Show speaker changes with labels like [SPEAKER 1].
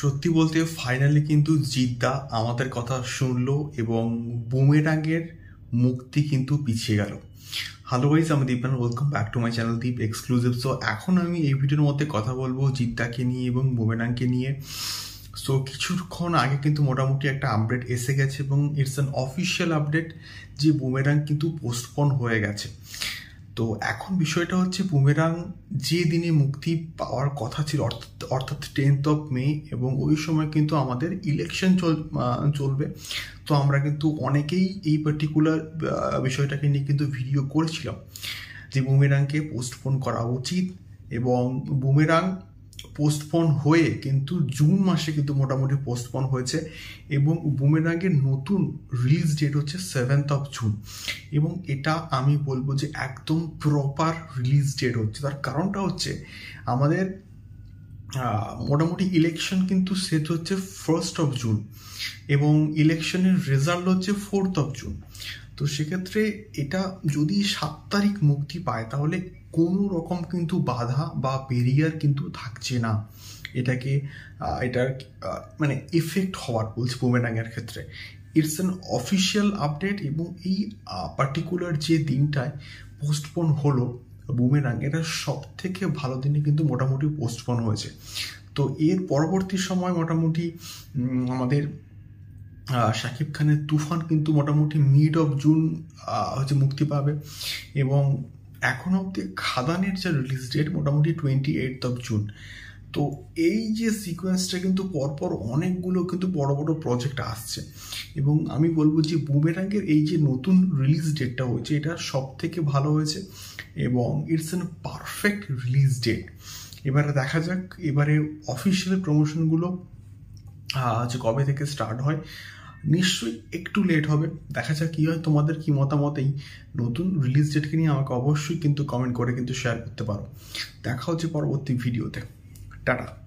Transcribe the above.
[SPEAKER 1] সত্যি বলতে ফাইনালি কিন্তু জিদ্দা আমাদের কথা শুনল এবং বুমেরাঙ্গের মুক্তি কিন্তু পিছিয়ে গেল হ্যালো গাইজ আমি Dipan welcome back to my channel Deep exclusive so এখন আমি এই ভিডিওর মধ্যে কথা বলবো জিদ্দাকে নিয়ে এবং বুমেরাঙ্গকে নিয়ে সো কিছুক্ষণ আগে কিন্তু মোটামুটি একটা আপডেট এসে গেছে এবং ইটস অ্যান অফিসিয়াল আপডেট যে বুমেরাং কিন্তু পোস্টপন হয়ে গেছে তো এখন বিষয়টা হচ্ছে বুমেরাং যে দিনে মুক্তি পাওয়ার কথা ছিল অর্থাৎ অর্থাৎ টেন্থ অফ মে এবং ওই সময় কিন্তু আমাদের ইলেকশন চল চলবে তো আমরা কিন্তু অনেকেই এই পার্টিকুলার বিষয়টাকে নিয়ে কিন্তু ভিডিও করেছিলাম যে বুমেরাংকে পোস্টপোন করা উচিত এবং বুমেরাং পোস্টপন হয়ে কিন্তু জুন মাসে কিন্তু মোটামুটি পোস্টপন হয়েছে এবং বুমেরাঙ্গের নতুন রিলিজ ডেট হচ্ছে সেভেন্থ অফ জুন এবং এটা আমি বলবো যে একদম প্রপার রিলিজ ডেট হচ্ছে তার কারণটা হচ্ছে আমাদের মোটামুটি ইলেকশন কিন্তু সেট হচ্ছে ফার্স্ট অফ জুন এবং ইলেকশনের রেজাল্ট হচ্ছে ফোর্থ অফ জুন তো সেক্ষেত্রে এটা যদি সাত তারিখ মুক্তি পায় তাহলে কোনো রকম কিন্তু বাধা বা বেরিয়ার কিন্তু থাকছে না এটাকে এটার মানে এফেক্ট হওয়ার বলছে বোমেডাঙের ক্ষেত্রে ইটস অ্যান অফিসিয়াল আপডেট এবং এই পার্টিকুলার যে দিনটায় পোস্টপোন হলো বুমেরাং এটা সব থেকে ভালো দিনে কিন্তু মোটামুটি পোস্টপোন হয়েছে তো এর পরবর্তী সময় মোটামুটি আমাদের শাকিব খানের তুফান কিন্তু মোটামুটি মিড অফ জুন হচ্ছে মুক্তি পাবে এবং এখন অবধি খাদানের যে রিলিজ ডেট মোটামুটি টোয়েন্টি এইট অফ জুন তো এই যে সিকোয়েন্সটা কিন্তু পরপর অনেকগুলো কিন্তু বড় বড় প্রজেক্ট আসছে এবং আমি বলবো যে বুমেরাঙ্গের এই যে নতুন রিলিজ ডেটটা হয়েছে এটা সব থেকে ভালো হয়েছে এবং it's an perfect release date এবারে দেখা যাক এবারে অফিসিয়াল প্রমোশনগুলো যে কবে থেকে স্টার্ট হয় নিশ্চয়ই একটু লেট হবে দেখা যাক কী হয় তোমাদের কি মতামতেই নতুন রিলিজ ডেটকে নিয়ে আমাকে অবশ্যই কিন্তু কমেন্ট করে কিন্তু শেয়ার করতে পারো দেখা হচ্ছে পরবর্তী ভিডিওতে টাটা